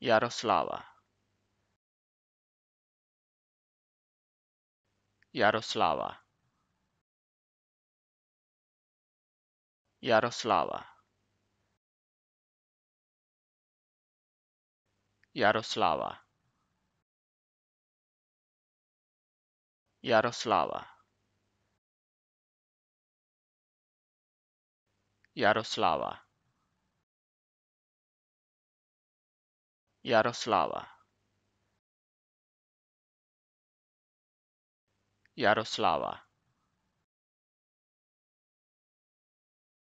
Ярослава Ярослава Ярослава Ярослава Ярослава Ярослава Jaroslava Jaroslava